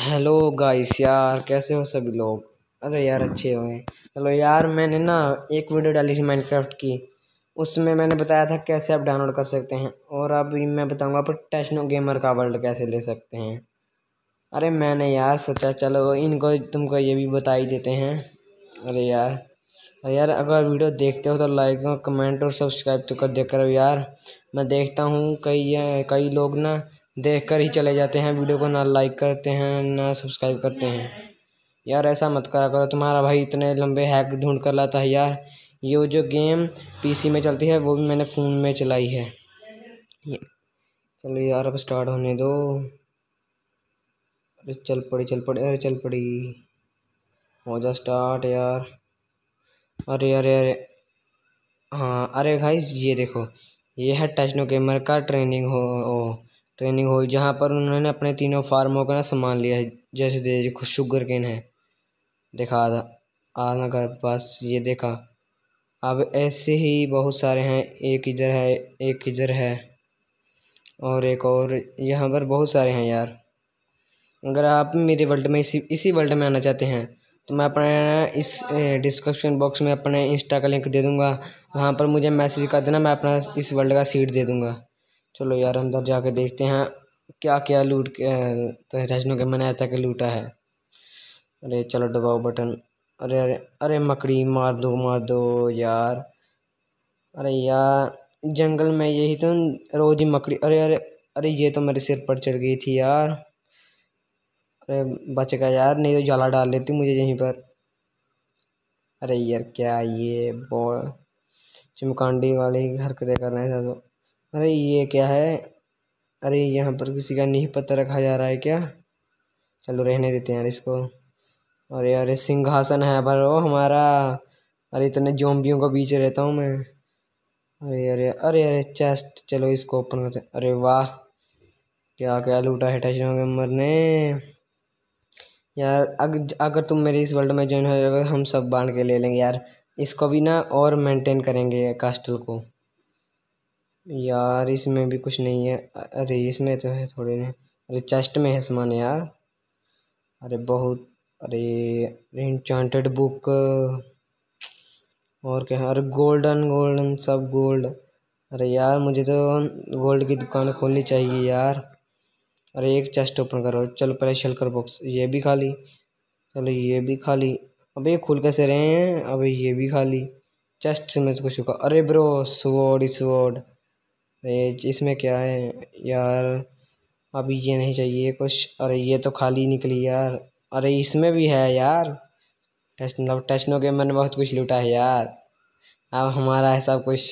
hello guys यार कैसे हो सभी लोग अरे यार अच्छे होंगे हेलो यार मैंने ना एक वीडियो डाली थी माइनक्राफ्ट की उसमें मैंने बताया था कैसे आप डाउनलोड कर सकते हैं और अब मैं बताऊंगा आप टेक्नो गेमर का वर्ल्ड कैसे ले सकते हैं अरे मैंने यार सोचा चलो इनको तुमको ये भी बता ही देते हैं अरे यार अरे यार अगर वीडियो देखते हो तो लाइक कमेंट और सब्सक्राइब तो कर दे करो यार मैं देखता हूँ कई कई लोग ना देख कर ही चले जाते हैं वीडियो को ना लाइक करते हैं ना सब्सक्राइब करते हैं यार ऐसा मत करा करो तुम्हारा भाई इतने लंबे हैक ढूंढ कर लाता है यार ये जो गेम पीसी में चलती है वो भी मैंने फ़ोन में चलाई है चलो यार अब स्टार्ट होने दो अरे चल पड़ी चल पड़ी अरे चल पड़ी हो जा स्टार्ट यार अरे अरे अरे हाँ अरे भाई ये देखो ये है टचनो गेमर का ट्रेनिंग हो, हो ट्रेनिंग हुई जहाँ पर उन्होंने अपने तीनों फार्मों का ना सामान लिया है जैसे देखो शुगर केन है देखा आना का पास ये देखा अब ऐसे ही बहुत सारे हैं एक इधर है एक इधर है और एक और यहाँ पर बहुत सारे हैं यार अगर आप मेरे वर्ल्ड में इसी इसी वर्ल्ड में आना चाहते हैं तो मैं अपने इस डिस्क्रिप्शन बॉक्स में अपने इंस्टा का लिंक दे दूँगा वहाँ पर मुझे मैसेज कर देना मैं अपना इस वर्ल्ड का सीट दे दूँगा चलो यार अंदर जाके देखते हैं क्या क्या लूट के तो रजनू के मनाया था कि लूटा है अरे चलो दबाओ बटन अरे अरे अरे मकड़ी मार दो मार दो यार अरे यार जंगल में यही तो रोज ही मकड़ी अरे अरे अरे ये तो मेरे सिर पर चढ़ गई थी यार अरे बच का यार नहीं तो जाला डाल लेती मुझे यहीं पर अरे यार क्या ये बॉल चिमकांडी वाली हरकतें कर रहे हैं सब अरे ये क्या है अरे यहाँ पर किसी का नींह पत्ता रखा जा रहा है क्या चलो रहने देते हैं यार इसको अरे अरे सिंहासन है पर वो हमारा अरे इतने जोम्बियों का बीच रहता हूँ मैं अरे अरे अरे अरे चेस्ट चलो इसको ओपन करते अरे वाह क्या क्या लूटा है के गेमर ने यार अग, अगर तुम मेरे इस वर्ल्ड में ज्वाइन हो जाओगे हम सब बांट के ले लेंगे यार इसको भी ना और मेंटेन करेंगे कास्टल को यार इसमें भी कुछ नहीं है अरे इसमें तो है थोड़े ने अरे चेस्ट में है सामान यार अरे बहुत अरे इंचांटेड बुक और क्या अरे गोल्डन गोल्डन सब गोल्ड अरे यार मुझे तो गोल्ड की दुकान खोलनी चाहिए यार अरे एक चेस्ट ओपन करो चलो पहले शलकर बॉक्स ये भी खाली चलो ये भी खाली अबे ये खुल कैसे रहे हैं अबे ये भी खाली चेस्ट में से कुछ अरे ब्रो इस स्वॉर्ड अरे इसमें क्या है यार अभी ये नहीं चाहिए कुछ अरे ये तो खाली निकली यार अरे इसमें भी है यार मतलब टेस्टनो के मैंने बहुत कुछ लूटा है यार अब हमारा है सब कुछ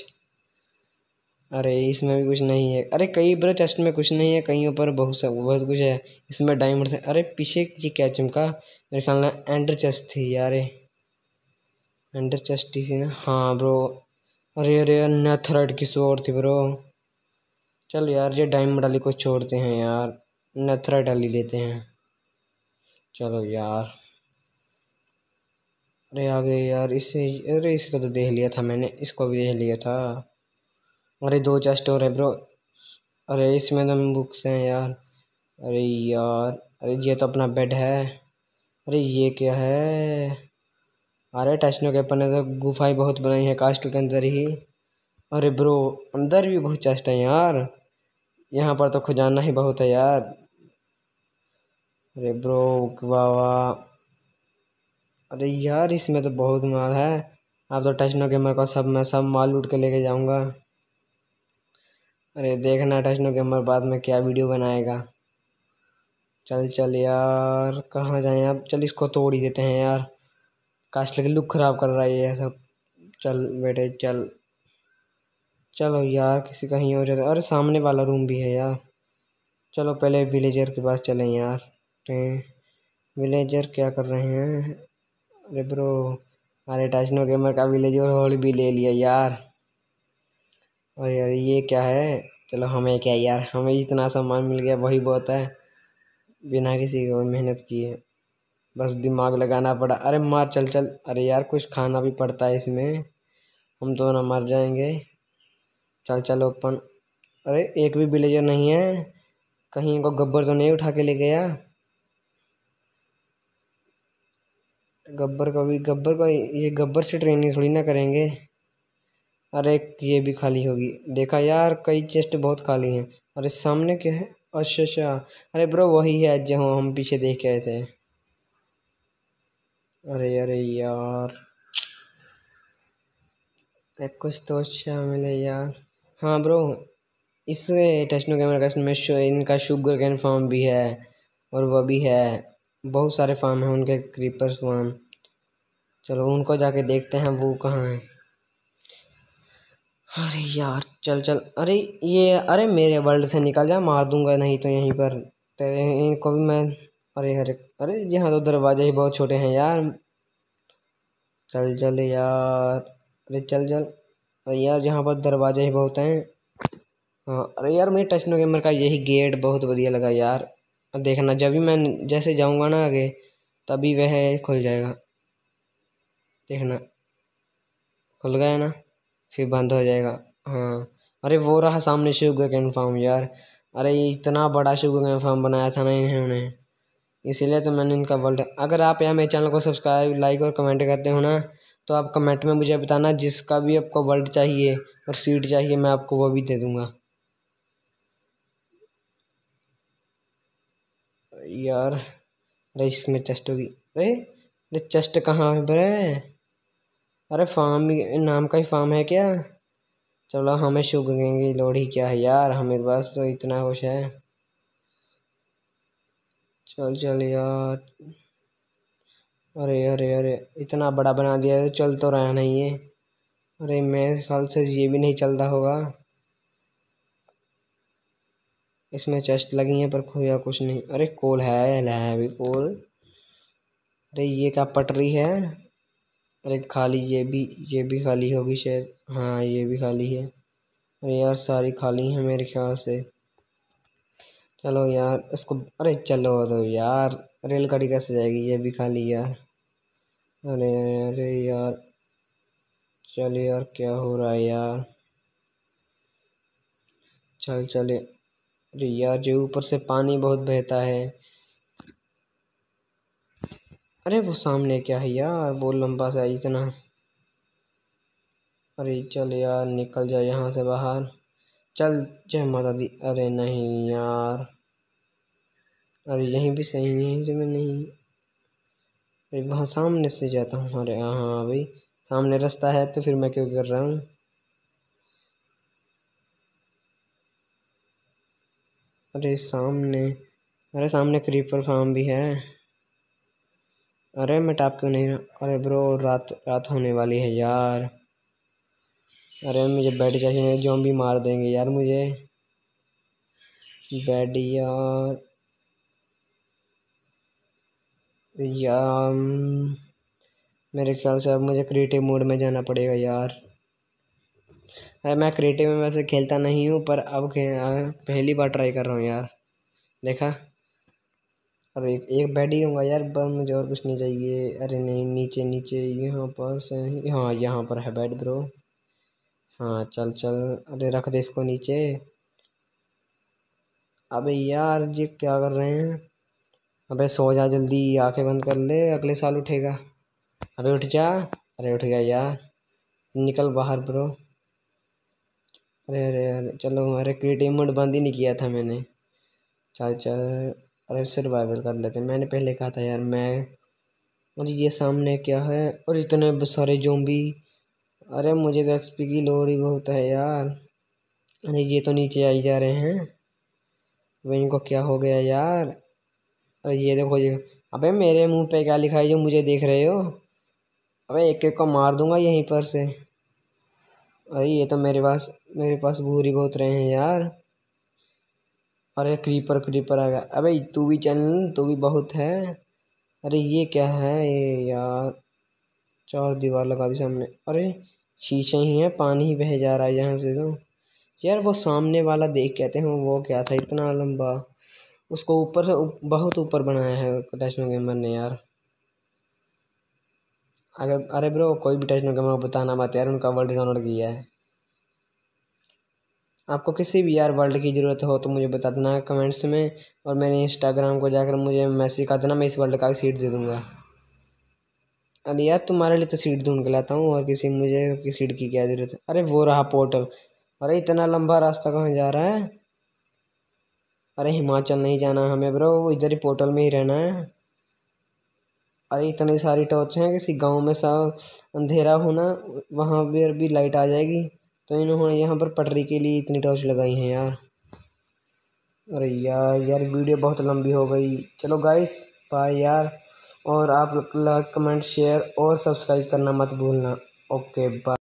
अरे इसमें भी कुछ नहीं है अरे कई बार टेस्ट में कुछ नहीं है कहीं पर बहुत सब बहुत कुछ है इसमें डायमंड है अरे पीछे ये क्या चमका मेरे ख्याल में एंडर चेस्ट थी यार एंडर चेस्ट थी ना हाँ ब्रो अरे अरे नथरड की शोर थी ब्रो चलो यार ये डायमंड वाली को छोड़ते हैं यार नथरा डाली लेते हैं चलो यार अरे आ गए यार इसे अरे इसको तो देख लिया था मैंने इसको भी देख लिया था अरे दो चेस्ट और है ब्रो अरे इसमें तो बुक्स हैं यार अरे यार अरे ये तो अपना बेड है अरे ये क्या है अरे टचनो के अपने तो गुफाएं बहुत बनाई है कास्टल के अंदर ही अरे ब्रो अंदर भी बहुत चेस्ट हैं यार यहाँ पर तो खुजाना ही बहुत है यार अरे ब्रो वाह अरे यार इसमें तो बहुत माल है आप तो टचनो गेमर को सब मैं सब माल लूट के लेके जाऊंगा अरे देखना टचनो गेमर बाद में क्या वीडियो बनाएगा चल चल यार कहाँ जाएं अब चल इसको तोड़ ही देते हैं यार कास्ट लेके लुक ख़राब कर रहा है ये सब चल बेटे चल चलो यार किसी का ही हो जाता अरे सामने वाला रूम भी है यार चलो पहले विलेजर के पास चलें यार विलेजर क्या कर रहे हैं अरे ब्रो अरे टाइसनो गेमर का विलेजर हॉल भी ले लिया यार और यार ये क्या है चलो हमें क्या यार हमें इतना सामान मिल गया वही बहुत है बिना किसी को मेहनत किए बस दिमाग लगाना पड़ा अरे मार चल चल अरे यार कुछ खाना भी पड़ता है इसमें हम तो ना मर जाएंगे चल चलो अपन अरे एक भी विलेजर नहीं है कहीं इनको गब्बर तो नहीं उठा के ले गया गब्बर का भी गब्बर का ये गब्बर से ट्रेनिंग थोड़ी ना करेंगे अरे ये भी खाली होगी देखा यार कई चेस्ट बहुत खाली हैं अरे सामने क्या है अच्छा अच्छा अरे ब्रो वही है जो हम पीछे देख के आए थे अरे अरे यार कुछ तो अच्छा मिले यार हाँ ब्रो इस टेक्नो कैमरा का में शो इनका शुगर कैन फार्म भी है और वह भी है बहुत सारे फार्म हैं उनके क्रीपर्स फार्म चलो उनको जाके देखते हैं वो कहाँ हैं अरे यार चल चल अरे ये अरे मेरे वर्ल्ड से निकल जा मार दूंगा नहीं तो यहीं पर तेरे इनको भी मैं अरे अरे अरे यहाँ तो दरवाजे ही बहुत छोटे हैं यार चल चल यार अरे चल चल अरे तो यार यहाँ पर दरवाजे ही बहुत हैं हाँ अरे यार मेरे टचनो गेमर का यही गेट बहुत बढ़िया लगा यार देखना जब भी मैं जैसे जाऊँगा ना आगे तभी वह खुल जाएगा देखना खुल गया ना फिर बंद हो जाएगा हाँ अरे वो रहा सामने शुगर कैन फार्म यार अरे इतना बड़ा शुगर कैन फार्म बनाया था ना इन्होंने इसीलिए तो मैंने इनका वर्ल्ड अगर आप यहाँ मेरे चैनल को सब्सक्राइब लाइक और कमेंट करते हो ना तो आप कमेंट में मुझे बताना जिसका भी आपको वर्ड चाहिए और सीट चाहिए मैं आपको वो भी दे दूँगा यार अरे इसमें चेस्ट होगी अरे अरे चेस्ट कहाँ है बरे अरे फार्म नाम का ही फार्म है क्या चलो हमें गेंगे लोड़ी क्या है यार हमें पास तो इतना होश है चल चल यार अरे अरे अरे इतना बड़ा बना दिया तो चल तो रहा नहीं है अरे मेरे ख्याल से ये भी नहीं चल रहा होगा इसमें चेस्ट लगी है पर खोया कुछ नहीं अरे कोल है अभी भी कोल अरे ये क्या पटरी है अरे खाली ये भी ये भी खाली होगी शायद हाँ ये भी खाली है अरे यार सारी खाली है मेरे ख्याल से चलो यार इसको अरे चलो तो यार रेलगाड़ी कैसे जाएगी ये भी खाली यार अरे अरे यार चल यार क्या हो रहा है यार चल चले अरे यार जो ऊपर से पानी बहुत बहता है अरे वो सामने क्या है यार वो लंबा सा इतना अरे चल यार निकल जा यहाँ से बाहर चल जय माता दी अरे नहीं यार अरे यहीं भी सही यहीं से मैं नहीं वहाँ सामने से जाता हूँ अरे हाँ, हाँ भाई सामने रास्ता है तो फिर मैं क्यों कर रहा हूँ अरे सामने अरे सामने क्रीपर फार्म भी है अरे मैं टाप क्यों नहीं अरे ब्रो रात रात होने वाली है यार अरे मुझे बेड चाहिए जो तो भी मार देंगे यार मुझे बेड यार या मेरे ख्याल से अब मुझे क्रिएटिव मोड में जाना पड़ेगा यार अरे मैं क्रिएटिव में वैसे खेलता नहीं हूँ पर अब पहली बार ट्राई कर रहा हूँ यार देखा अरे एक, एक बेड ही होगा यार पर मुझे और कुछ नहीं चाहिए अरे नहीं नीचे नीचे यहाँ पर सही हाँ यहाँ पर है बेड ब्रो हाँ चल चल अरे रख दे इसको नीचे अबे यार ये क्या कर रहे हैं अबे सो जा जल्दी आंखें बंद कर ले अगले साल उठेगा अबे उठ जा अरे उठ गया यार निकल बाहर ब्रो अरे अरे अरे चलो अरे क्रिएटिव मोड बंद ही नहीं किया था मैंने चल चल अरे सर्वाइवल कर लेते मैंने पहले कहा था यार मैं और ये सामने क्या है और इतने सारे जोम्बी अरे मुझे तो एक्सपी की लोड ही बहुत है यार अरे ये तो नीचे आई जा रहे हैं अब इनको क्या हो गया यार और ये देखो ये अबे मेरे मुंह पे क्या लिखा है जो मुझे देख रहे हो अबे एक एक को मार दूंगा यहीं पर से अरे ये तो मेरे पास मेरे पास भूरी बहुत रहे हैं यार अरे क्रीपर क्रीपर आ गया अबे तू भी चल तू भी बहुत है अरे ये क्या है ये यार चार दीवार लगा दी सामने अरे शीशे ही हैं पानी ही बह जा रहा है यहाँ से तो यार वो सामने वाला देख कहते हैं वो क्या था इतना लंबा उसको ऊपर से बहुत ऊपर बनाया है टेक्नो गेमर ने यार अरे अरे ब्रो कोई भी टेक्नो गेमर को बताना मत यार उनका वर्ल्ड डाउनलोड किया है आपको किसी भी यार वर्ल्ड की ज़रूरत हो तो मुझे बता देना कमेंट्स में और मेरे इंस्टाग्राम को जाकर मुझे मैसेज कर देना मैं इस वर्ल्ड का सीट दे दूँगा अरे यार तुम्हारे लिए तो सीट ढूंढ के लाता हूँ और किसी मुझे सीट की क्या ज़रूरत है अरे वो रहा पोर्टल अरे इतना लंबा रास्ता कहाँ जा रहा है अरे हिमाचल नहीं जाना हमें ब्रो इधर ही पोर्टल में ही रहना है अरे इतनी सारी टॉर्च हैं किसी गांव में सब अंधेरा होना वहाँ पर भी लाइट आ जाएगी तो इन्होंने यहाँ पर पटरी के लिए इतनी टॉर्च लगाई हैं यार अरे यार यार वीडियो बहुत लंबी हो गई चलो गाइस बाय यार और आप लाइक कमेंट शेयर और सब्सक्राइब करना मत भूलना ओके बाय